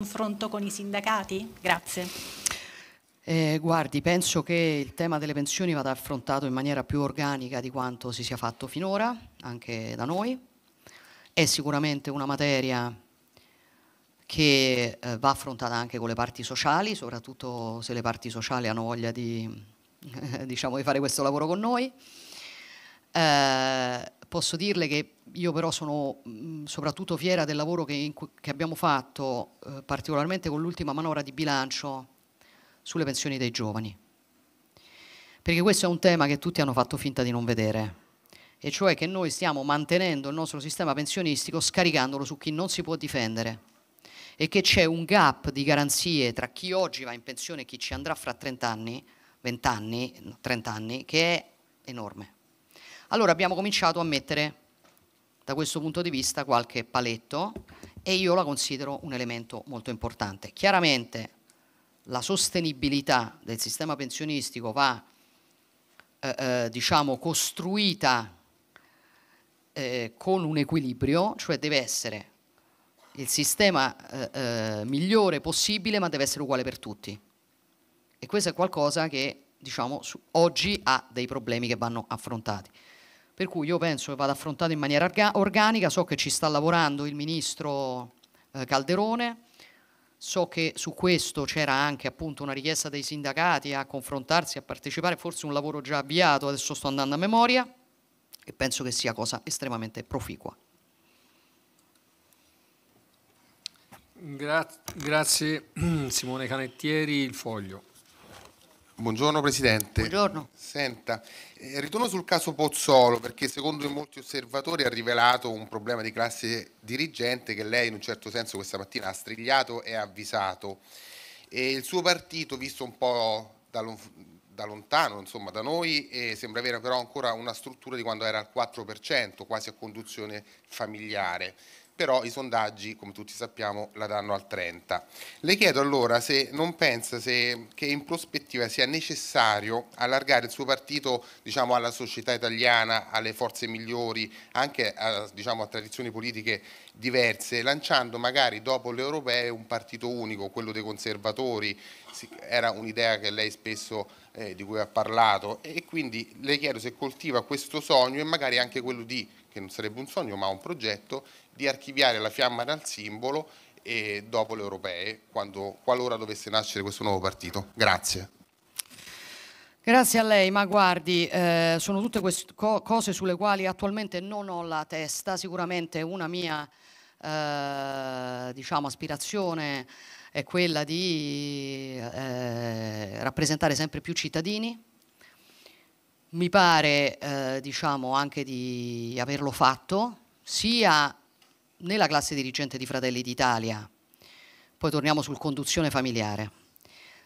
confronto con i sindacati? Grazie. Eh, guardi, penso che il tema delle pensioni vada affrontato in maniera più organica di quanto si sia fatto finora, anche da noi. È sicuramente una materia che eh, va affrontata anche con le parti sociali, soprattutto se le parti sociali hanno voglia di, eh, diciamo, di fare questo lavoro con noi. Eh, Posso dirle che io però sono mh, mm, soprattutto fiera del lavoro che, che abbiamo fatto, eh, particolarmente con l'ultima manovra di bilancio sulle pensioni dei giovani. Perché questo è un tema che tutti hanno fatto finta di non vedere, e cioè che noi stiamo mantenendo il nostro sistema pensionistico scaricandolo su chi non si può difendere e che c'è un gap di garanzie tra chi oggi va in pensione e chi ci andrà fra 30 anni, 20 anni, 30 anni, che è enorme. Allora abbiamo cominciato a mettere da questo punto di vista qualche paletto e io la considero un elemento molto importante. Chiaramente la sostenibilità del sistema pensionistico va eh, eh, diciamo costruita eh, con un equilibrio, cioè deve essere il sistema eh, eh, migliore possibile ma deve essere uguale per tutti. E questo è qualcosa che diciamo, su, oggi ha dei problemi che vanno affrontati. Per cui io penso che vada affrontato in maniera organica, so che ci sta lavorando il ministro eh, Calderone, so che su questo c'era anche appunto una richiesta dei sindacati a confrontarsi, a partecipare, forse un lavoro già avviato, adesso sto andando a memoria e penso che sia cosa estremamente proficua. Gra grazie Simone Canettieri, il foglio. Buongiorno Presidente. Buongiorno. Senta, eh, ritorno sul caso Pozzolo perché secondo molti osservatori ha rivelato un problema di classe dirigente che lei in un certo senso questa mattina ha strigliato e avvisato. E il suo partito, visto un po' da, lo, da lontano, insomma da noi, eh, sembra avere però ancora una struttura di quando era al 4%, quasi a conduzione familiare però i sondaggi, come tutti sappiamo, la danno al 30. Le chiedo allora se non pensa se, che in prospettiva sia necessario allargare il suo partito diciamo, alla società italiana, alle forze migliori, anche a, diciamo, a tradizioni politiche diverse, lanciando magari dopo le europee un partito unico, quello dei conservatori, era un'idea che lei spesso eh, di cui ha parlato e quindi le chiedo se coltiva questo sogno e magari anche quello di che non sarebbe un sogno ma un progetto, di archiviare la fiamma dal simbolo e dopo le europee, quando, qualora dovesse nascere questo nuovo partito. Grazie. Grazie a lei, ma guardi, eh, sono tutte co cose sulle quali attualmente non ho la testa, sicuramente una mia eh, diciamo, aspirazione è quella di eh, rappresentare sempre più cittadini, mi pare eh, diciamo anche di averlo fatto sia nella classe dirigente di Fratelli d'Italia, poi torniamo sul conduzione familiare,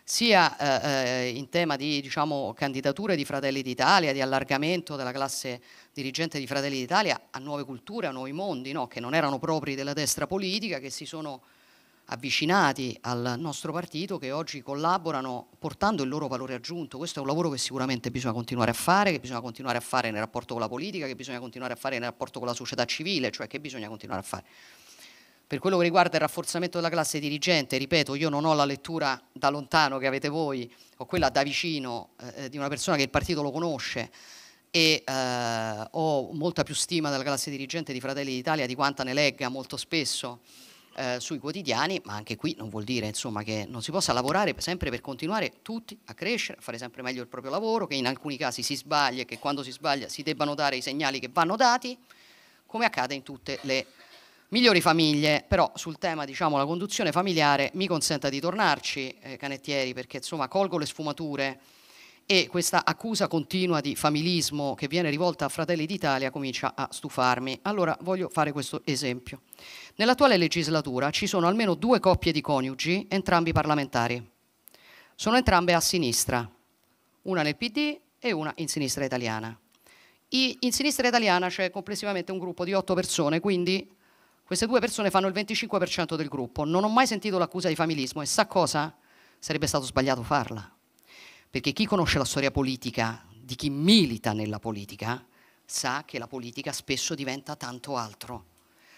sia eh, eh, in tema di diciamo, candidature di Fratelli d'Italia, di allargamento della classe dirigente di Fratelli d'Italia a nuove culture, a nuovi mondi, no? che non erano propri della destra politica, che si sono avvicinati al nostro partito che oggi collaborano portando il loro valore aggiunto. Questo è un lavoro che sicuramente bisogna continuare a fare, che bisogna continuare a fare nel rapporto con la politica, che bisogna continuare a fare nel rapporto con la società civile, cioè che bisogna continuare a fare. Per quello che riguarda il rafforzamento della classe dirigente, ripeto, io non ho la lettura da lontano che avete voi, ho quella da vicino eh, eh di una persona che il partito lo conosce e eh, ho molta più stima della classe dirigente di Fratelli d'Italia di quanta ne legga molto spesso eh, sui quotidiani, ma anche qui non vuol dire insomma, che non si possa lavorare sempre per continuare tutti a crescere, a fare sempre meglio il proprio lavoro, che in alcuni casi si sbaglia e che quando si sbaglia si debbano dare i segnali che vanno dati, come accade in tutte le migliori famiglie, però sul tema diciamo la conduzione familiare mi consenta di tornarci eh, Canettieri perché insomma colgo le sfumature e questa accusa continua di familismo che viene rivolta a Fratelli d'Italia comincia a stufarmi. Allora voglio fare questo esempio. Nell'attuale legislatura ci sono almeno due coppie di coniugi, entrambi parlamentari. Sono entrambe a sinistra, una nel PD e una in sinistra italiana. in sinistra italiana c'è complessivamente un gruppo di otto persone, quindi queste due persone fanno il 25% del gruppo. Non ho mai sentito l'accusa di familismo e sa cosa? Sarebbe stato sbagliato farla. Perché chi conosce la storia politica di chi milita nella politica sa che la politica spesso diventa tanto altro.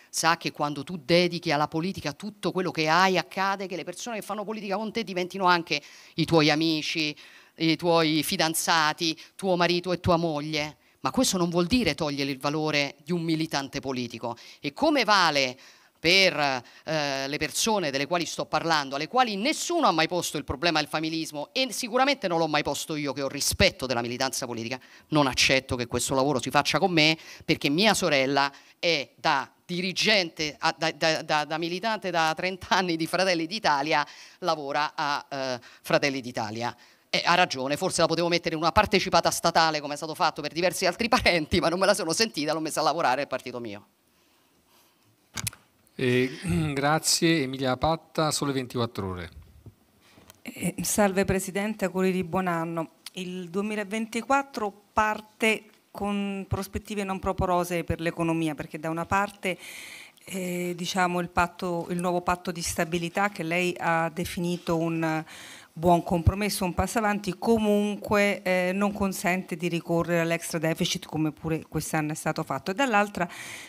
Sa che quando tu dedichi alla politica tutto quello che hai accade che le persone che fanno politica con te diventino anche i tuoi amici, i tuoi fidanzati, tuo marito e tua moglie. Ma questo non vuol dire togliere il valore di un militante politico. E come vale per eh, le persone delle quali sto parlando, alle quali nessuno ha mai posto il problema del familismo e sicuramente non l'ho mai posto io che ho rispetto della militanza politica, non accetto che questo lavoro si faccia con me perché mia sorella è da dirigente, da, da, da, da militante da 30 anni di Fratelli d'Italia, lavora a eh, Fratelli d'Italia. Eh, ha ragione, forse la potevo mettere in una partecipata statale come è stato fatto per diversi altri parenti, ma non me la sono sentita, l'ho messa a lavorare al partito mio. Eh, grazie Emilia Patta, Sole 24 Ore. Eh, salve Presidente, auguri di buon anno. Il 2024 parte con prospettive non proprio proporose per l'economia, perché da una parte eh, diciamo il, patto, il, nuovo patto di stabilità che lei ha definito un buon compromesso, un passo avanti, comunque eh, non consente di ricorrere all'extra deficit come pure quest'anno è stato fatto. E dall'altra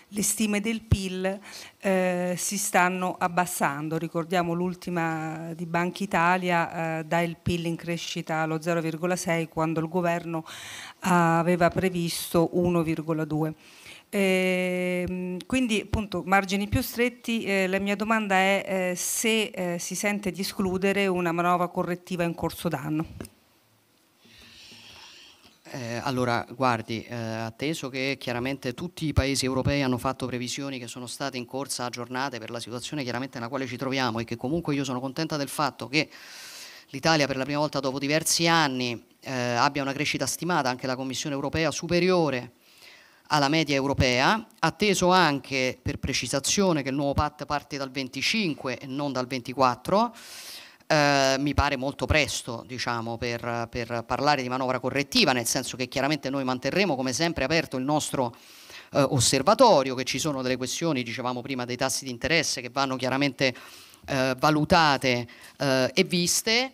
le stime del PIL eh, si stanno abbassando, ricordiamo l'ultima di Banca Italia eh, dà il PIL in crescita allo 0,6 quando il governo aveva previsto 1,2. Ehm, quindi appunto margini più stretti, eh, la mia domanda è eh, se eh, si sente di escludere una manovra correttiva in corso d'anno. Eh, allora, guardi, eh, atteso che chiaramente tutti i paesi europei hanno fatto previsioni che sono state in corsa aggiornate per la situazione chiaramente nella quale ci troviamo e che comunque io sono contenta del fatto che l'Italia per la prima volta dopo diversi anni abbia una crescita stimata anche la Commissione europea superiore alla media europea, atteso anche per precisazione che il nuovo PAT parte dal 25 e non dal 24, eh, mi pare molto presto diciamo, per, per, parlare di manovra correttiva, nel senso che chiaramente noi manterremo come sempre aperto il nostro eh, osservatorio, che ci sono delle questioni, dicevamo prima, dei tassi di interesse che vanno chiaramente eh, valutate eh, e viste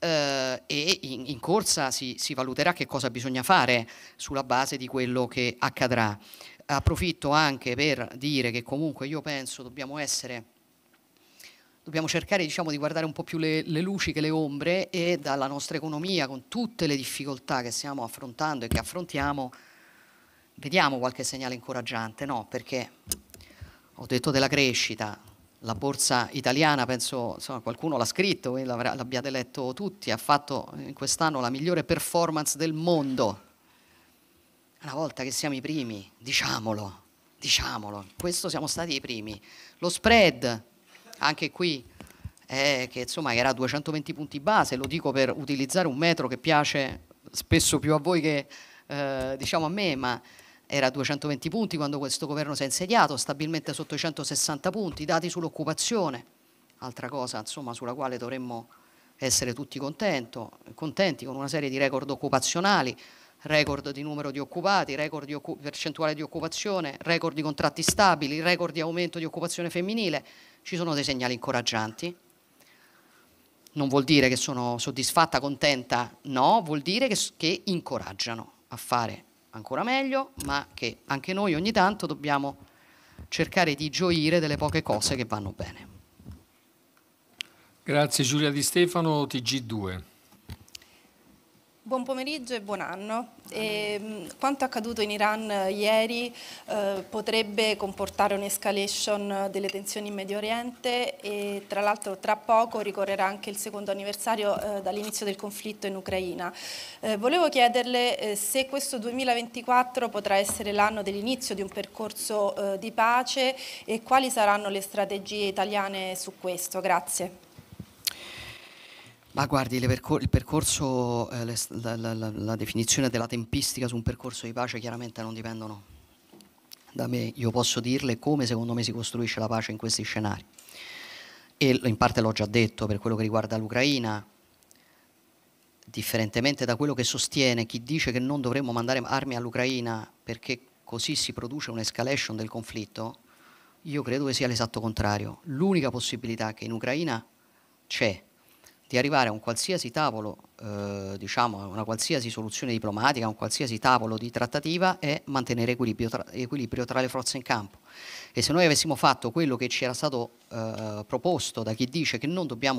eh, e in, in corsa si, si, valuterà che cosa bisogna fare sulla base di quello che accadrà. Approfitto anche per dire che comunque io penso dobbiamo essere dobbiamo cercare diciamo, di guardare un po' più le, le, luci che le ombre e dalla nostra economia, con tutte le difficoltà che stiamo affrontando e che affrontiamo, vediamo qualche segnale incoraggiante, no? Perché ho detto della crescita, la borsa italiana, penso insomma, qualcuno l'ha scritto, l'abbiate letto tutti, ha fatto in quest'anno la migliore performance del mondo. Una volta che siamo i primi, diciamolo, diciamolo, questo siamo stati i primi. Lo spread, anche qui, eh, che insomma era 220 punti base, lo dico per utilizzare un metro che piace spesso più a voi che eh, diciamo a me, ma era a 220 punti quando questo governo si è insediato, stabilmente sotto i 160 punti, dati sull'occupazione, altra cosa insomma, sulla quale dovremmo essere tutti contento, contenti con una serie di record occupazionali, record di numero di occupati, record di occu percentuale di occupazione, record di contratti stabili, record di aumento di occupazione femminile, ci sono dei segnali incoraggianti. Non vuol dire che sono soddisfatta, contenta, no, vuol dire che, che incoraggiano a fare ancora meglio, ma che anche noi ogni tanto dobbiamo cercare di gioire delle poche cose che vanno bene. Grazie Giulia Di Stefano, TG2. Buon pomeriggio e buon anno. E ehm, quanto accaduto in Iran eh, ieri eh, potrebbe comportare un'escalation eh, delle tensioni in Medio Oriente e tra l'altro tra poco ricorrerà anche il secondo anniversario eh, dall'inizio del conflitto in Ucraina. Eh, volevo chiederle eh, se questo 2024 potrà essere l'anno dell'inizio di un percorso di pace e quali saranno le strategie italiane su questo. Grazie. Ma guardi, percor- il percorso, eh, le, la, la, la, definizione della tempistica su un percorso di pace chiaramente non dipendono da me, io posso dirle come secondo me si costruisce la pace in questi scenari. E in parte l'ho già detto per quello che riguarda l'Ucraina, differentemente da quello che sostiene chi dice che non dovremmo mandare armi all'Ucraina perché così si produce un'escalation del conflitto, io credo che sia l'esatto contrario. L'unica possibilità che in Ucraina c'è di arrivare a un qualsiasi tavolo, eh, diciamo a una qualsiasi soluzione diplomatica, a un qualsiasi tavolo di trattativa e mantenere equilibrio tra, equilibrio tra le forze in campo. E se noi avessimo fatto quello che ci era stato eh, proposto da chi dice che non dobbiamo